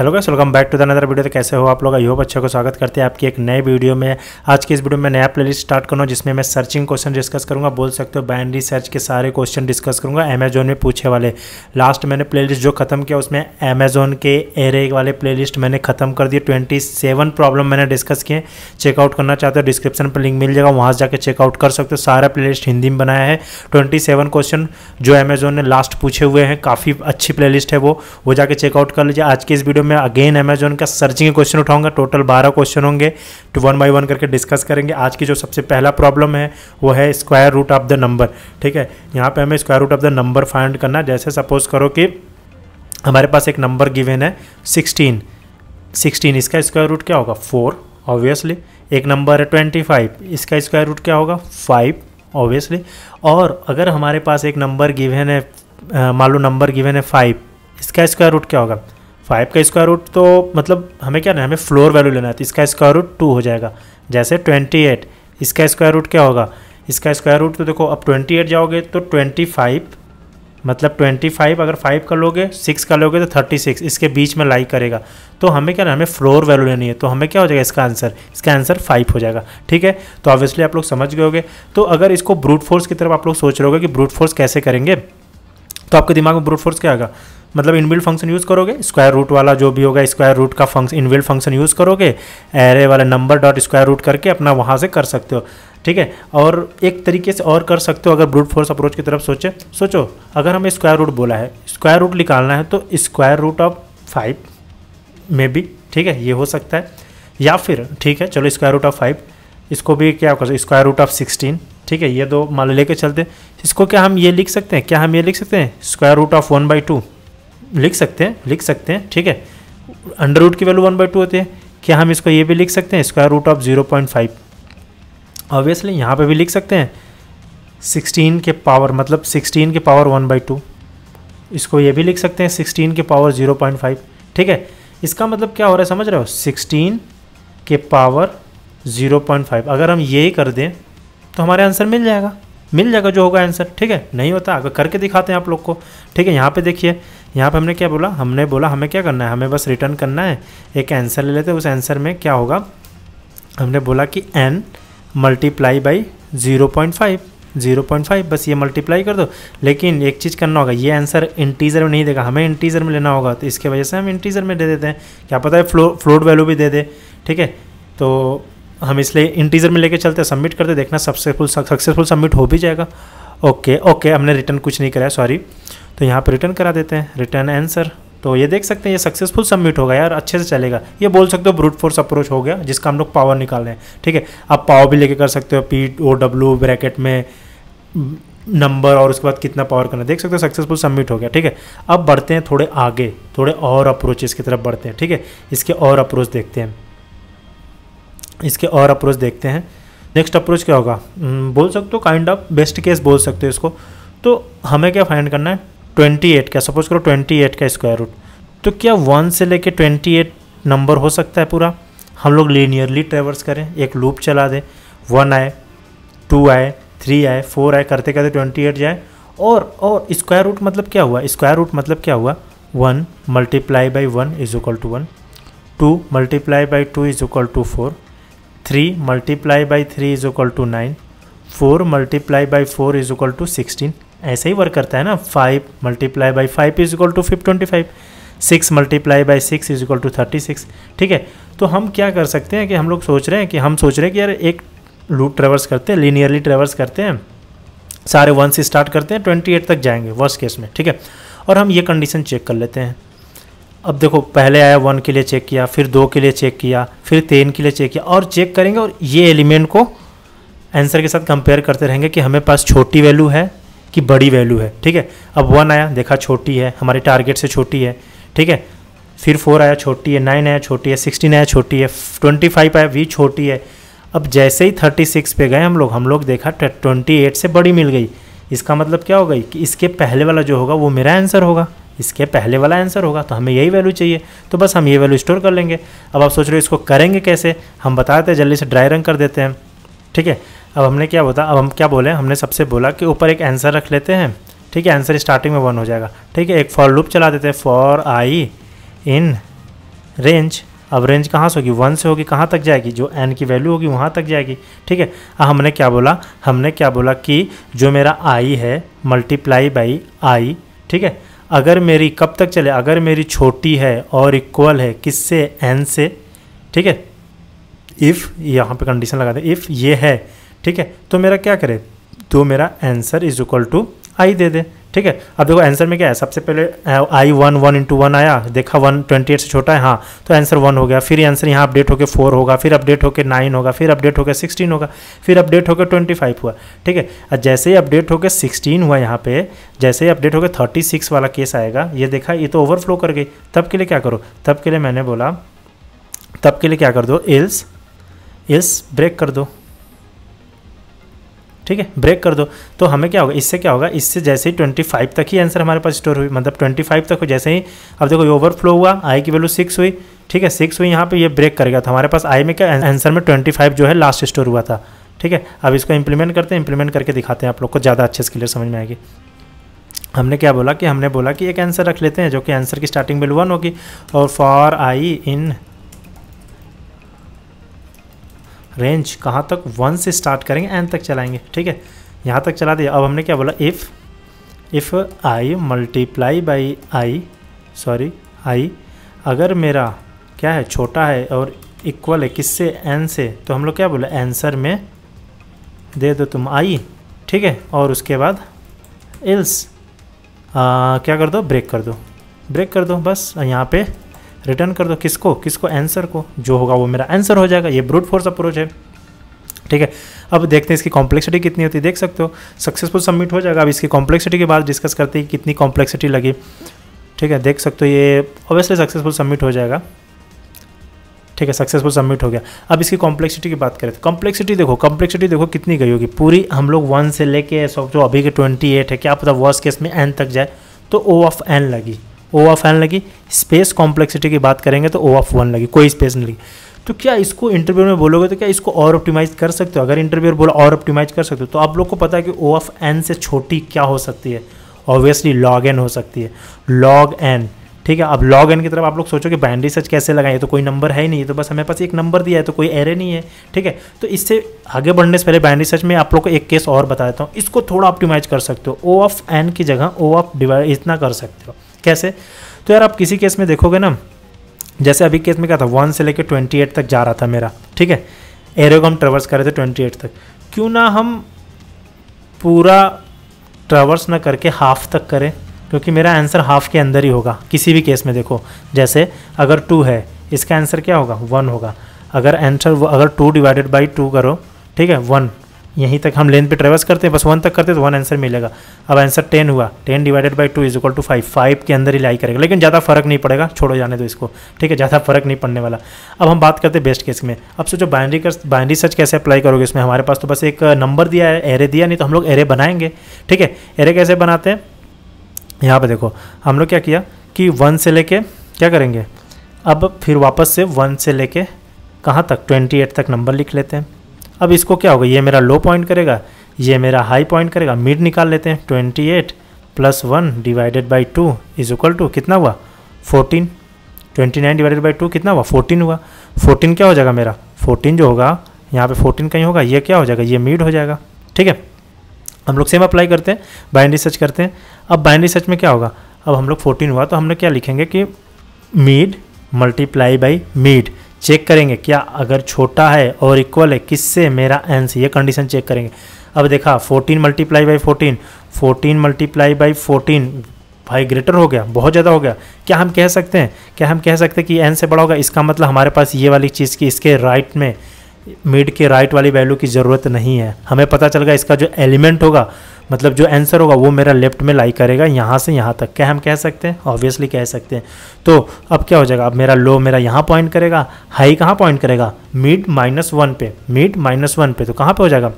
hello guys welcome back to the another video तो कैसे हो आप लोग आई होप अच्छे को स्वागत करते हैं आपकी एक नए वीडियो में आज की इस वीडियो में नया प्लेलिस्ट स्टार्ट करूँ जिसमें मैं सर्चिंग क्वेश्चन डिस्कस करूँगा बोल सकते हो बाइनरी सर्च के सारे क्वेश्चन डिस्कस करूँगा अमेजोन में पूछे वाले लास्ट मैंने लिस्ट जो खत्म किया उसमें अमेजोन के एरे वाले लिस्ट मैंने खत्म कर दिए ट्वेंटी सेवन प्रॉब्लम मैंने डिस्कस किए चेकआउट करना चाहते हो डिस्क्रिप्शन पर लिंक मिल जाएगा वहाँ जाकर चेकआउट कर सकते हो सारा प्ले हिंदी में बनाया है ट्वेंटी क्वेश्चन जो अमेजोन ने लास्ट पूछे हुए हैं काफ़ी अच्छी प्ले है वो वो जाकर चेकआउट कर लीजिए आज के इस वीडियो मैं अगेन अमेजोन का सर्चिंग के क्वेश्चन उठाऊंगा टोटल बारह क्वेश्चन होंगे तो वन बाई वन करके डिस्कस करेंगे आज की जो सबसे पहला प्रॉब्लम है वो है square root of the number ठीक है यहाँ पे हमें square root of the number find करना जैसे सपोज करो कि हमारे पास एक नंबर गिवेन है सिक्सटीन सिक्सटीन इसका स्क्वायर रूट क्या होगा फोर ऑब्वियसली एक नंबर है ट्वेंटी फाइव इसका स्क्वायर रूट क्या होगा फाइव ऑब्वियसली और अगर हमारे पास एक नंबर गिवेन है मान लो नंबर गिवेन है फाइव इसका स्क्वायर रूट क्या होगा फाइव का स्क्वायर रूट तो मतलब हमें क्या ना हमें फ्लोर वैल्यू लेना है तो इसका स्क्वायर रूट टू हो जाएगा जैसे ट्वेंटी एट इसका स्क्वायर रूट क्या होगा इसका स्क्वायर रूट तो देखो अब ट्वेंटी एट जाओगे तो ट्वेंटी फाइव मतलब ट्वेंटी फाइव अगर फाइव का लोगे सिक्स का लोगे तो थर्टी सिक्स इसके बीच में लाइक करेगा तो हमें क्या ना हमें फ्लोर वैल्यू लेनी है तो हमें क्या हो जाएगा इसका आंसर इसका आंसर फाइव हो जाएगा ठीक है तो ऑब्वियसली आप लोग समझ गए होगे तो अगर इसको ब्रूट फोर्स की तरफ आप लोग सोच रहे होगे कि ब्रूट फोर्स कैसे करेंगे तो आपके दिमाग में ब्रूट फोर्स क्या आएगा मतलब इनबिल्ड फंक्शन यूज़ करोगे स्क्वायर रूट वाला जो भी होगा स्क्वायर रूट का फंक्शन इनबिल्ड फंक्शन यूज़ करोगे एरे वाला नंबर डॉट स्क्वायर रूट करके अपना वहाँ से कर सकते हो ठीक है और एक तरीके से और कर सकते हो अगर ब्रूट फोर्स अप्रोच की तरफ सोचे सोचो अगर हमें स्क्वायर रूट बोला है स्क्वायर रूट निकालना है तो square root of five may be ठीक है ये हो सकता है या फिर ठीक है चलो स्क्वायर रूट ऑफ फाइव इसको भी क्या कर स्क्वायर रूट ऑफ सिक्सटीन ठीक है ये दो मान लेके चलते इसको क्या हम ये लिख सकते हैं क्या हम ये लिख सकते हैं square root of one by two लिख सकते हैं लिख सकते हैं ठीक है अंडर रूट की वैल्यू वन बाई टू होती है क्या हम इसको ये भी लिख सकते हैं square root of zero point five obviously यहाँ पे भी लिख सकते हैं सिक्सटीन के पावर मतलब सिक्सटीन के पावर वन बाई टू इसको ये भी लिख सकते हैं सिक्सटीन के पावर ज़ीरो पॉइंट फाइव ठीक है इसका मतलब क्या हो रहा है समझ रहे हो सिक्सटीन के पावर ज़ीरो पॉइंट फाइव अगर हम ये कर दें तो हमारे आंसर मिल जाएगा मिल जाएगा जो होगा आंसर ठीक है नहीं होता अगर करके दिखाते हैं आप लोग को ठीक है यहाँ पे देखिए यहाँ पर हमने क्या बोला हमने बोला हमें क्या करना है हमें बस रिटर्न करना है एक आंसर ले लेते उस आंसर में क्या होगा हमने बोला कि N multiply by zero point five zero point five बस ये मल्टीप्लाई कर दो लेकिन एक चीज़ करना होगा ये आंसर इंटीजर में नहीं देगा हमें इंटीजर में लेना होगा तो इसके वजह से हम इंटीजर में दे देते हैं क्या पता है फ्लो फ्लोट वैल्यू भी दे दे ठीक है तो हम इसलिए इंटीजर में लेके चलते हैं सबमिट करते देखना सक्सेसफुल सक्सेसफुल सबमिट हो भी जाएगा ओके ओके हमने रिटर्न कुछ नहीं कराया सॉरी तो यहाँ पर रिटर्न करा देते हैं रिटर्न आंसर तो ये देख सकते हैं ये सक्सेसफुल सबमिट होगा यार अच्छे से चलेगा ये बोल सकते हो ब्रूट फोर्स अप्रोच हो गया जिसका हम लोग पावर निकाल रहे हैं ठीक है आप पावर भी लेके कर सकते हो पी ओ डब्ल्यू ब्रैकेट में नंबर और उसके बाद कितना पावर करना देख सकते हो सक्सेसफुल सबमिट हो गया ठीक है अब बढ़ते हैं थोड़े आगे थोड़े और अप्रोचेस की तरफ बढ़ते हैं ठीक है इसके और अप्रोच देखते हैं इसके और अप्रोच देखते हैं नेक्स्ट अप्रोच क्या होगा hmm, बोल सकते हो काइंड ऑफ बेस्ट केस बोल सकते हो इसको तो हमें क्या फाइंड करना है ट्वेंटी एट का सपोज करो ट्वेंटी एट का स्क्वायर रूट तो क्या वन से लेके ट्वेंटी एट नंबर हो सकता है पूरा हम लोग लीनियरली ट्रेवर्स करें एक लूप चला दें वन आए टू आए थ्री आए फोर आए करते करते ट्वेंटी एट जाए और और स्क्वायर रूट मतलब क्या हुआ स्क्वायर रूट मतलब क्या हुआ one multiply by one is equal to one two multiply by two is equal to four three multiply by three is equal to nine four multiply by four is equal to sixteen ऐसे ही work करता है ना five multiply by five is equal to fif twenty five six multiply by six is equal to thirty six ठीक है तो हम क्या कर सकते हैं कि हम लोग सोच रहे हैं कि हम सोच रहे हैं कि यार एक लूट ट्रेवर्स करते हैं लीनियरली ट्रेवर्स करते हैं सारे वन से स्टार्ट करते हैं ट्वेंटी एट तक जाएंगे वर्स्ट केस में ठीक है और हम ये कंडीशन चेक कर लेते हैं अब देखो पहले आया वन के लिए चेक किया फिर दो के लिए चेक किया फिर तीन के लिए चेक किया और चेक करेंगे और ये एलिमेंट को आंसर के साथ कंपेयर करते रहेंगे कि हमें पास छोटी वैल्यू है कि बड़ी वैल्यू है ठीक है अब वन आया देखा छोटी है हमारे टारगेट से छोटी है ठीक है फिर फोर आया छोटी है नाइन आया छोटी है सिक्सटीन आया छोटी है ट्वेंटी फाइव आया वी छोटी है अब जैसे ही थर्टी सिक्स पे गए हम लोग हम लोग देखा ट्वेंटी एट से बड़ी मिल गई इसका मतलब क्या हो गई कि इसके पहले वाला जो होगा वो मेरा आंसर होगा इसके पहले वाला आंसर होगा तो हमें यही वैल्यू चाहिए तो बस हम ये वैल्यू स्टोर कर लेंगे अब आप सोच रहे हो इसको करेंगे कैसे हम बताते हैं जल्दी से ड्राई रंग कर देते हैं ठीक है अब हमने क्या बोला अब हम क्या बोले हमने सबसे बोला कि ऊपर एक आंसर रख लेते हैं ठीक है आंसर स्टार्टिंग में वन हो जाएगा ठीक है एक फॉर लूप चला देते हैं फॉर आई इन रेंज अब रेंज कहाँ से होगी वन से होगी कहाँ तक जाएगी जो एन की वैल्यू होगी वहाँ तक जाएगी ठीक है अब हमने क्या बोला हमने क्या बोला कि जो मेरा आई है मल्टीप्लाई बाई आई ठीक है अगर मेरी कब तक चले अगर मेरी छोटी है और इक्वल है किससे एन से ठीक है इफ़ यहाँ पे कंडीशन लगा दें इफ़ ये है ठीक है तो मेरा क्या करे तो मेरा answer is equal to I दे दे ठीक है अब देखो आंसर में क्या है सबसे पहले I one one into one आया देखा वन ट्वेंटी एट से छोटा है हाँ तो आंसर वन हो गया फिर आंसर यहाँ अपडेट होकर फोर होगा फिर अपडेट होकर नाइन होगा फिर अपडेट होकर सिक्सटीन होगा फिर अपडेट होकर ट्वेंटी फाइव हुआ ठीक है और जैसे ही अपडेट होकर सिक्सटीन हुआ यहाँ पे जैसे ही अपडेट होकर थर्टी सिक्स वाला केस आएगा ये देखा ये तो ओवरफ्लो कर गई तब के लिए क्या करो तब के लिए मैंने बोला तब के लिए क्या कर दो एल्स एल्स ब्रेक कर दो ठीक है ब्रेक कर दो तो हमें क्या होगा इससे क्या होगा इससे जैसे ही 25 तक ही आंसर हमारे पास स्टोर हुई मतलब 25 तक हो जैसे ही अब देखो ये ओवरफ्लो हुआ आई की वैल्यू सिक्स हुई ठीक है सिक्स हुई यहाँ पे ये ब्रेक करेगा तो हमारे पास आई में क्या आंसर में 25 जो है लास्ट स्टोर हुआ था ठीक है अब इसको इंप्लीमेंट करते हैं इंप्लीमेंट करके दिखाते हैं आप लोग को ज़्यादा अच्छे से क्लियर समझ में आएगी हमने क्या बोला कि हमने बोला कि एक आंसर रख लेते हैं जो कि आंसर की स्टार्टिंग वैल्यू वन होगी और फॉर आई इन रेंज कहाँ तक वन से स्टार्ट करेंगे एन तक चलाएंगे ठीक है यहाँ तक चला दिया अब हमने क्या बोला if if I multiply by I sorry I अगर मेरा क्या है छोटा है और इक्वल है किससे एन से तो हम लोग क्या बोले आंसर में दे दो तुम आई ठीक है और उसके बाद एल्स क्या कर दो ब्रेक कर दो ब्रेक कर दो बस यहाँ पे रिटर्न कर दो किसको किसको आंसर को जो होगा वो मेरा आंसर हो जाएगा ये ब्रूट फोर्स अप्रोच है ठीक है अब देखते हैं इसकी कॉम्प्लेक्सिटी कितनी होती है देख सकते हो सक्सेसफुल सबमिट हो जाएगा अब इसकी कॉम्प्लेक्सिटी के बाद डिस्कस करते हैं कि कितनी कॉम्प्लेक्सिटी लगी ठीक है देख सकते हो ये ऑब्वियसली सक्सेसफुल सबमिट हो जाएगा ठीक है सक्सेसफुल सबमिट हो गया अब इसकी कॉम्प्लेक्सिटी की बात करें तो कॉम्प्लेक्सिटी देखो कॉम्प्लेक्सिटी देखो कितनी गई होगी पूरी हम लोग वन से लेके सब जो अभी के ट्वेंटी एट है क्या पता वर्स केस में एन तक जाए तो ओ ऑफ एन लगी ओ ऑफ एन लगी स्पेस कॉम्प्लेक्सिटी की बात करेंगे तो ओ ऑफ वन लगी कोई स्पेस नहीं लगी तो क्या इसको इंटरव्यू में बोलोगे तो क्या इसको और ऑप्टिमाइज कर सकते हो अगर इंटरव्यू बोला और ऑप्टिमाइज कर सकते हो तो आप लोग को पता है कि ओ ऑफ एन से छोटी क्या हो सकती है ऑब्वियसली लॉग एन हो सकती है लॉग एन ठीक है अब लॉग एन की तरफ आप लोग सोचो कि बैंड्री सर्च कैसे लगाएं तो कोई नंबर है ही नहीं है तो बस हमें पास एक नंबर दिया है तो कोई एरे नहीं है ठीक है तो इससे आगे बढ़ने से पहले बाइंड्री सर्च में आप लोग को एक केस और बता देता हूँ इसको थोड़ा ऑप्टिमाइज कर सकते हो ओ ऑफ एन की जगह ओ ऑफ डिवाइड इतना कर सकते हो कैसे तो यार आप किसी केस में देखोगे ना जैसे अभी केस में क्या था वन से लेकर ट्वेंटी एट तक जा रहा था मेरा ठीक है एरिया को हम ट्रेवर्स कर रहे थे ट्वेंटी एट तक क्यों ना हम पूरा ट्रेवर्स ना करके हाफ तक करें क्योंकि मेरा आंसर हाफ के अंदर ही होगा किसी भी केस में देखो जैसे अगर टू है इसका आंसर क्या होगा वन होगा अगर आंसर अगर टू डिवाइडेड बाई टू करो ठीक है वन यहीं तक हम लेंथ पे ट्रेवल्स करते हैं बस वन तक करते हैं तो वन आंसर मिलेगा अब आंसर टेन हुआ ten divided by two is equal to five five के अंदर ही लाई करेगा लेकिन ज़्यादा फर्क नहीं पड़ेगा छोड़ो जाने दो इसको ठीक है ज़्यादा फर्क नहीं पड़ने वाला अब हम बात करते हैं बेस्ट केस में अब सोचो बाइनरी कर बाइनरी सर्च कैसे अप्लाई करोगे इसमें हमारे पास तो बस एक नंबर uh, दिया है एरे दिया नहीं तो हम लोग एरे बनाएंगे ठीक है एरे कैसे बनाते हैं यहाँ पर देखो हम लोग क्या किया कि वन से लेके क्या करेंगे अब फिर वापस से वन से लेके कहाँ तक ट्वेंटी एट तक नंबर लिख लेते हैं अब इसको क्या होगा ये मेरा लो पॉइंट करेगा ये मेरा हाई पॉइंट करेगा मिड निकाल लेते हैं twenty eight plus one divided by two is equal to कितना हुआ fourteen twenty nine divided by two कितना हुआ फोर्टीन हुआ फोर्टीन क्या हो जाएगा मेरा फोर्टीन जो होगा यहाँ पे फोर्टीन कहीं होगा ये क्या हो जाएगा ये मिड हो जाएगा ठीक है हम लोग सेम अप्लाई करते हैं बाइनरी सर्च करते हैं अब बाइनरी सर्च में क्या होगा अब हम लोग फोर्टीन हुआ तो हम लोग क्या लिखेंगे कि mid multiply by mid check करेंगे क्या अगर छोटा है और इक्वल है किससे मेरा एंस ये कंडीशन चेक करेंगे अब देखा 14 मल्टीप्लाई बाई 14 14 मल्टीप्लाई बाई 14 भाई ग्रेटर हो गया बहुत ज़्यादा हो गया क्या हम कह सकते हैं क्या हम कह सकते हैं कि एन से बड़ा होगा इसका मतलब हमारे पास ये वाली चीज़ की इसके राइट में मिड के राइट वाली वैल्यू की ज़रूरत नहीं है हमें पता चल गया इसका जो एलिमेंट होगा मतलब जो आंसर होगा वो मेरा लेफ्ट में लाई करेगा यहाँ से यहाँ तक क्या हम कह सकते हैं ऑब्वियसली कह सकते हैं तो अब क्या हो जाएगा अब मेरा लो मेरा यहाँ पॉइंट करेगा हाई कहाँ पॉइंट करेगा मिड माइनस वन पे मिड माइनस वन पे तो कहाँ पे हो जाएगा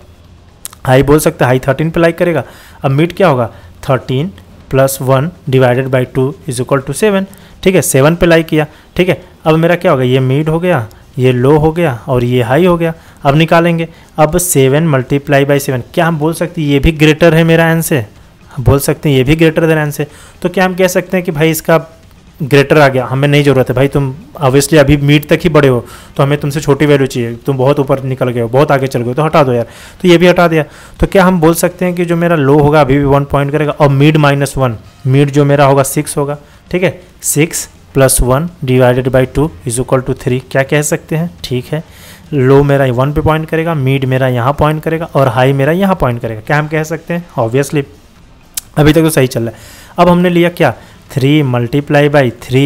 हाई बोल सकते हैं हाई थर्टीन पे लाइक करेगा अब मिड क्या होगा thirteen plus one divided by two is equal to seven ठीक है सेवन पे लाइक किया ठीक है अब मेरा क्या होगा ये मिड हो गया ये लो हो गया और ये हाई हो गया अब निकालेंगे अब सेवन मल्टीप्लाई बाई सेवन क्या हम बोल सकते हैं ये भी ग्रेटर है मेरा एन से बोल सकते हैं ये भी ग्रेटर देन एन से तो क्या हम कह सकते हैं कि भाई इसका ग्रेटर आ गया हमें नहीं ज़रूरत है भाई तुम ऑब्वियसली अभी मीट तक ही बड़े हो तो हमें तुमसे छोटी वैल्यू चाहिए तुम बहुत ऊपर निकल गए हो बहुत आगे चल गए तो हटा दो यार तो ये भी हटा दिया तो क्या हम बोल सकते हैं कि जो मेरा लो होगा अभी भी वन पॉइंट करेगा और मीड माइनस वन मीड जो मेरा होगा सिक्स होगा ठीक है six plus one divided by two is equal to three क्या कह सकते हैं ठीक है लो मेरा वन पे पॉइंट करेगा मिड मेरा यहाँ पॉइंट करेगा और हाई मेरा यहाँ पॉइंट करेगा क्या हम कह सकते हैं ऑब्वियसली अभी तक तो सही चल रहा है अब हमने लिया क्या थ्री मल्टीप्लाई बाई थ्री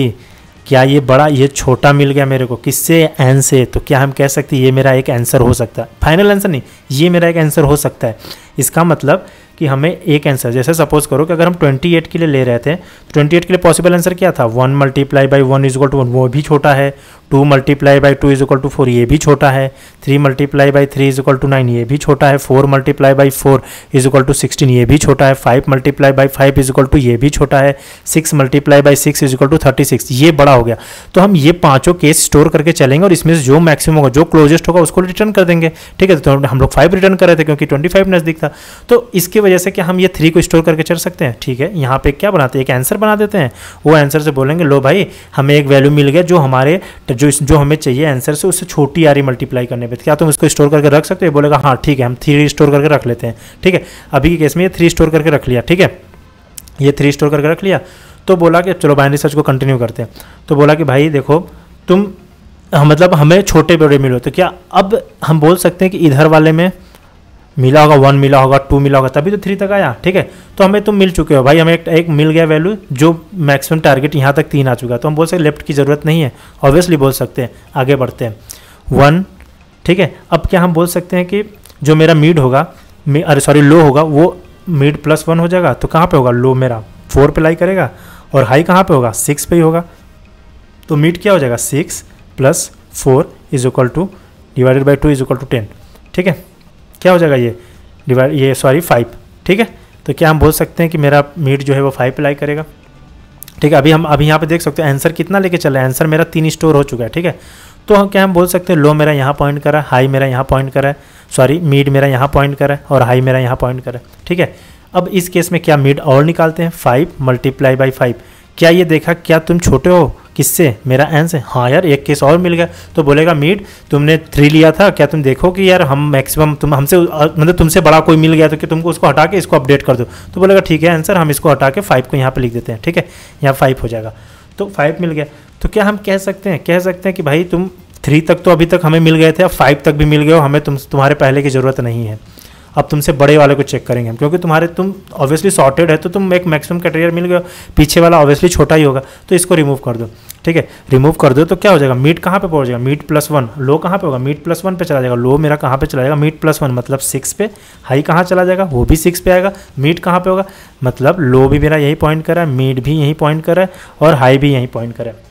क्या ये बड़ा ये छोटा मिल गया मेरे को किससे एन से तो क्या हम कह सकते हैं ये मेरा एक आंसर हो सकता है फाइनल आंसर नहीं ये मेरा एक आंसर हो सकता है इसका मतलब कि हमें एक आंसर जैसे सपोज करो कि अगर हम 28 के लिए ले रहे थे तो 28 के लिए पॉसिबल आंसर क्या था one multiply by one equal to one वो भी छोटा है two multiply by two is equal to four ये भी छोटा है three multiply by three is equal to nine ये भी छोटा है four multiply by four is equal to sixteen ये भी छोटा है five multiply by five is equal to ये भी छोटा है six multiply by six is equal to thirty six ये बड़ा हो गया तो हम ये पांचों केस स्टोर करके चलेंगे और इसमें जो मैक्सिमम होगा जो क्लोजेस्ट होगा उसको रिटर्न कर देंगे ठीक है तो हम लोग फाइव रिटर्न कर रहे थे क्योंकि ट्वेंटी फाइव नज़दीक था तो इसकी वजह से क्या हम ये थ्री को स्टोर करके चल सकते हैं ठीक है यहाँ पे क्या बनाते हैं एक आंसर बना देते हैं वो आंसर से बोलेंगे लो भाई हमें एक वैल्यू मिल गया जो हमारे जो इस जो हमें चाहिए आंसर से उससे छोटी आ रही मल्टीप्लाई करने पर क्या तुम इसको स्टोर करके रख सकते हो बोलेगा हाँ ठीक है हम थ्री स्टोर करके रख लेते हैं ठीक है अभी के केस में ये थ्री स्टोर करके रख लिया ठीक है ये थ्री स्टोर करके रख लिया तो बोला कि चलो बाइनरी सर्च को कंटिन्यू करते हैं तो बोला कि भाई देखो तुम मतलब हमें छोटे बड़े मिलो तो क्या अब हम बोल सकते हैं कि इधर वाले में मिला होगा वन मिला होगा टू मिला होगा तभी तो थ्री तक आया ठीक है तो हमें तो मिल चुके हो भाई हमें एक, एक मिल गया वैल्यू जो मैक्सिमम टारगेट यहाँ तक तीन आ चुका है तो हम बोल सकते लेफ्ट की ज़रूरत नहीं है ऑब्वियसली बोल सकते हैं आगे बढ़ते हैं वन ठीक है अब क्या हम बोल सकते हैं कि जो मेरा मिड होगा अरे सॉरी लो होगा वो मिड प्लस वन हो जाएगा तो कहाँ पे होगा लो मेरा फोर पे लाई करेगा और हाई कहाँ पे होगा सिक्स पे ही होगा तो मिड क्या हो जाएगा six plus four is equal to divided by two is equal to ten ठीक है क्या हो जाएगा ये डिवाइड ये सॉरी फाइव ठीक है तो क्या हम बोल सकते हैं कि मेरा मीट जो है वो फाइव अप्लाई करेगा ठीक है अभी हम अभी यहाँ पे देख सकते हैं आंसर कितना लेके चला है आंसर मेरा तीन स्टोर हो चुका है ठीक है तो हम क्या हम बोल सकते हैं लो मेरा यहाँ पॉइंट करा हाई मेरा यहाँ पॉइंट करा है सॉरी मिड मेरा यहाँ पॉइंट करा है और हाई मेरा यहाँ पॉइंट करा है ठीक है अब इस केस में क्या मिड और निकालते हैं फाइव मल्टीप्लाई बाई फाइव क्या ये देखा क्या तुम छोटे हो किससे मेरा एन से हाँ यार एक केस और मिल गया तो बोलेगा मीट तुमने थ्री लिया था क्या तुम देखो कि यार हम मैक्सिमम तुम हमसे मतलब तुमसे बड़ा कोई मिल गया तो कि तुमको उसको हटा के इसको अपडेट कर दो तो बोलेगा ठीक है आंसर हम इसको हटा के फाइव को यहाँ पर लिख देते हैं ठीक है यहाँ फाइव हो जाएगा तो फाइव मिल गया तो क्या हम कह सकते हैं कह सकते हैं कि भाई तुम थ्री तक तो अभी तक हमें मिल गए थे अब फाइव तक भी मिल गए हो हमें तुम तुम्हारे पहले की ज़रूरत नहीं है अब तुमसे बड़े वाले को चेक करेंगे हम क्योंकि तुम्हारे तुम ऑब्वियसली सॉर्टेड है तो तुम एक मैक्सिमम कैटेगरी मिल गया पीछे वाला ऑब्वियसली छोटा ही होगा तो इसको रिमूव कर दो ठीक है रिमूव कर दो तो क्या हो जाएगा मीट कहाँ पर पहुँचेगा मीट प्लस वन लो कहाँ पे होगा मीट प्लस वन पर चला जाएगा लो मेरा कहाँ पर चला जाएगा मीट प्लस वन मतलब सिक्स पे हाई कहाँ चला जाएगा वो भी सिक्स पे आएगा मीट कहाँ पे होगा मतलब लो भी मेरा यही पॉइंट कर रहा है मीट भी यहीं पॉइंट कर रहा है और हाई भी यहीं पॉइंट कर रहा है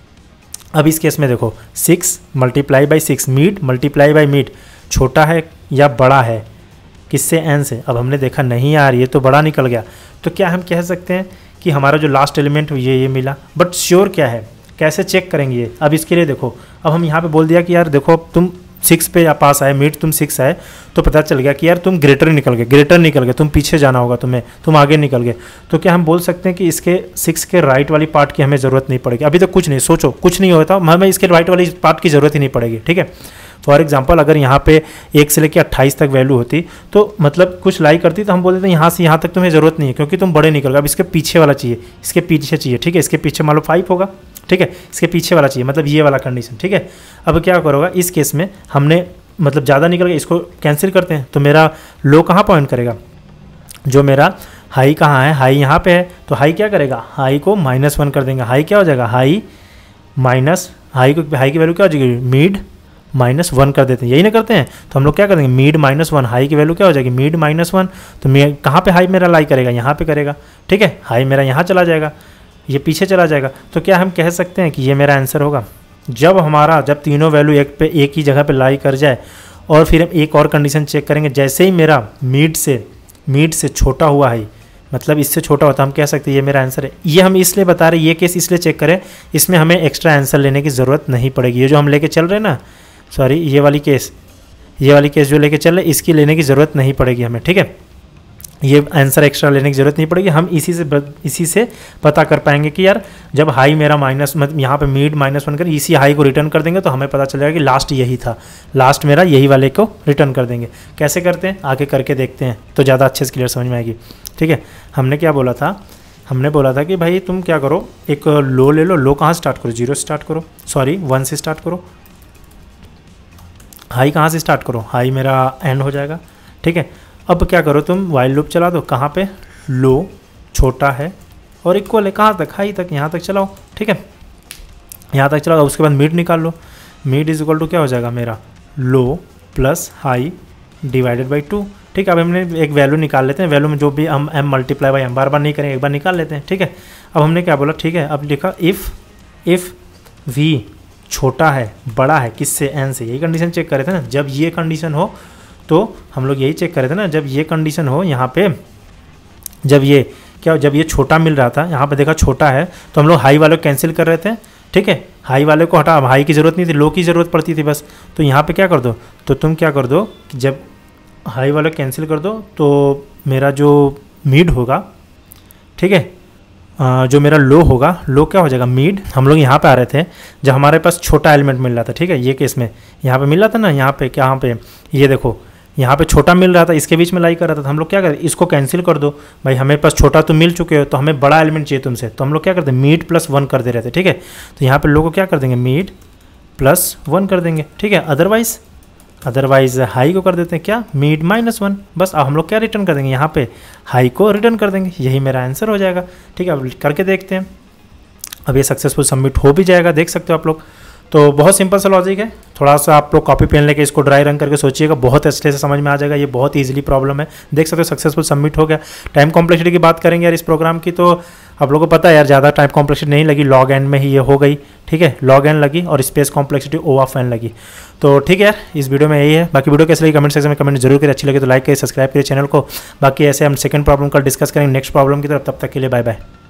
अब इस केस में देखो six multiply by six mid multiply by mid छोटा है या बड़ा है किससे एन से अब हमने देखा नहीं आ रही है तो बड़ा निकल गया तो क्या हम कह सकते हैं कि हमारा जो लास्ट एलिमेंट ये ये मिला बट श्योर क्या है कैसे चेक करेंगे ये अब इसके लिए देखो अब हम यहाँ पे बोल दिया कि यार देखो अब तुम सिक्स पे या पास आए मिड तुम सिक्स आए तो पता चल गया कि यार तुम ग्रेटर निकल गए ग्रेटर निकल गए तुम पीछे जाना होगा तुम्हें तुम आगे निकल गए तो क्या हम बोल सकते हैं कि इसके सिक्स के राइट वाली पार्ट की हमें ज़रूरत नहीं पड़ेगी अभी तो कुछ नहीं सोचो कुछ नहीं होता हमें इसके राइट वाली पार्ट की ज़रूरत ही नहीं पड़ेगी ठीक है फॉर एग्जाम्पल अगर यहाँ पे एक से लेकर अट्ठाईस तक वैल्यू होती तो मतलब कुछ लाई करती तो हम बोलते थे यहाँ से यहाँ तक तुम्हें ज़रूरत नहीं है क्योंकि तुम बड़े निकलोगे अब इसके पीछे वाला चाहिए इसके पीछे चाहिए ठीक है इसके पीछे मान लो फाइव होगा ठीक है इसके पीछे वाला चाहिए मतलब ये वाला कंडीशन ठीक है अब क्या करोगा इस केस में हमने मतलब ज़्यादा निकल गया इसको कैंसिल करते हैं तो मेरा लो कहाँ पॉइंट करेगा जो मेरा हाई कहाँ है हाई यहाँ पे है तो हाई क्या करेगा हाई को माइनस वन कर देंगे हाई क्या हो जाएगा हाई माइनस हाई को हाई की वैल्यू क्या हो जाएगी मिड माइनस वन कर देते हैं यही ना करते हैं तो हम लोग क्या करेंगे मीड माइनस वन हाई की वैल्यू क्या हो जाएगी मीड माइनस वन तो मे कहाँ पर हाई मेरा लाई करेगा यहाँ पर करेगा ठीक है हाई मेरा यहाँ चला जाएगा ये पीछे चला जाएगा तो क्या हम कह सकते हैं कि ये मेरा आंसर होगा जब हमारा जब तीनों वैल्यू एक पे एक ही जगह पर लाई कर जाए और फिर हम एक और कंडीशन चेक करेंगे जैसे ही मेरा मीड से मीड से छोटा हुआ है मतलब इससे छोटा होता हम कह सकते हैं ये मेरा आंसर है ये हम इसलिए बता रहे ये केस इसलिए चेक करें इसमें हमें एक्स्ट्रा आंसर लेने की ज़रूरत नहीं पड़ेगी ये जो हम लेके चल रहे हैं ना सॉरी ये वाली केस ये वाली केस जो लेके चल रहे इसकी लेने की ज़रूरत नहीं पड़ेगी हमें ठीक है ये आंसर एक्स्ट्रा लेने की ज़रूरत नहीं पड़ेगी हम इसी से इसी से पता कर पाएंगे कि यार जब हाई मेरा माइनस मतलब यहाँ पे मिड माइनस वन कर इसी हाई को रिटर्न कर देंगे तो हमें पता चलेगा जाएगा कि लास्ट यही था लास्ट मेरा यही वाले को रिटर्न कर देंगे कैसे करते हैं आगे करके देखते हैं तो ज़्यादा अच्छे से क्लियर समझ में आएगी ठीक है हमने क्या बोला था हमने बोला था कि भाई तुम क्या करो एक लो ले लो लो कहाँ स्टार्ट करो जीरो स्टार्ट करो सॉरी वन से स्टार्ट करो हाई कहाँ से स्टार्ट करो हाई मेरा एंड हो जाएगा ठीक है अब क्या करो तुम वाइल लूप चला दो कहाँ पे लो छोटा है और इक्वल है कहाँ तक हाई तक यहाँ तक चलाओ ठीक है यहाँ तक चलाओ उसके बाद मिड निकाल लो मिड इज इक्वल टू क्या हो जाएगा मेरा low plus high divided by two ठीक है अब हमने एक वैल्यू निकाल लेते हैं वैल्यू में जो भी हम एम मल्टीप्लाई बाई एम बार बार नहीं करेंगे एक बार निकाल लेते हैं ठीक है अब हमने क्या बोला ठीक है अब लिखा इफ़ इफ़ वी छोटा है बड़ा है किससे एन से यही कंडीशन चेक करे थे ना जब ये कंडीशन हो तो हम लोग यही चेक करे थे ना जब ये कंडीशन हो यहाँ पे जब ये क्या जब ये छोटा मिल रहा था यहाँ पे देखा छोटा है तो हम लोग हाई वाले कैंसिल कर रहे थे ठीक है हाई वाले को हटा हाई की ज़रूरत नहीं थी लो की ज़रूरत पड़ती थी बस तो यहाँ पर क्या कर दो तो तुम क्या कर दो कि जब हाई वाला कैंसिल कर दो तो मेरा जो मिड होगा ठीक है जो मेरा लो होगा लो क्या हो जाएगा मीड हम लोग यहाँ पे आ रहे थे जब हमारे पास छोटा एलिमेंट मिल रहा था ठीक है ये केस में यहाँ पे मिल रहा था ना यहाँ पे क्या यहाँ पे ये देखो यहाँ पे छोटा मिल रहा था इसके बीच में लाई कर रहा था तो हम लोग क्या करें इसको कैंसिल कर दो भाई हमें पास छोटा तो मिल चुके हो तो हमें बड़ा एलिमेंट चाहिए तुमसे तो हम लोग क्या करते हैं मीट प्लस वन कर दे रहे थे ठीक है तो यहाँ पर लोग को क्या कर देंगे मीट प्लस वन कर देंगे ठीक है अदरवाइज़ अदरवाइज हाई को कर देते हैं क्या मीड माइनस वन बस अब हम लोग क्या रिटर्न कर देंगे यहाँ पे हाई को रिटर्न कर देंगे यही मेरा आंसर हो जाएगा ठीक है अब करके देखते हैं अब ये सक्सेसफुल सबमिट हो भी जाएगा देख सकते हो आप लोग तो बहुत सिंपल सा लॉजिक है थोड़ा सा आप लोग कॉपी पेन लेके इसको ड्राई रंग करके सोचिएगा बहुत अच्छे से समझ में आ जाएगा ये बहुत ईजिली प्रॉब्लम है देख सकते हो सक्सेसफुल सबमिट हो गया टाइम कॉम्प्लेक्सिटी की बात करेंगे यार इस प्रोग्राम की तो आप लोगों को पता है यार ज़्यादा टाइम कॉम्प्लेक्सिटी नहीं लगी लॉग एंड में ही ये हो गई ठीक है लॉग एंड लगी और space complexity O of N लगी तो ठीक है यार इस वीडियो में यही है बाकी वीडियो कैसे लगी कमेंट सेक्शन में कमेंट जरूर करें अच्छी लगी तो लाइक करें सब्सक्राइब करें चैनल को बाकी ऐसे हम सेकंड प्रॉब्लम का डिस्कस करेंगे नेक्स्ट प्रॉब्लम की तरफ तब तक के लिए बाय बाय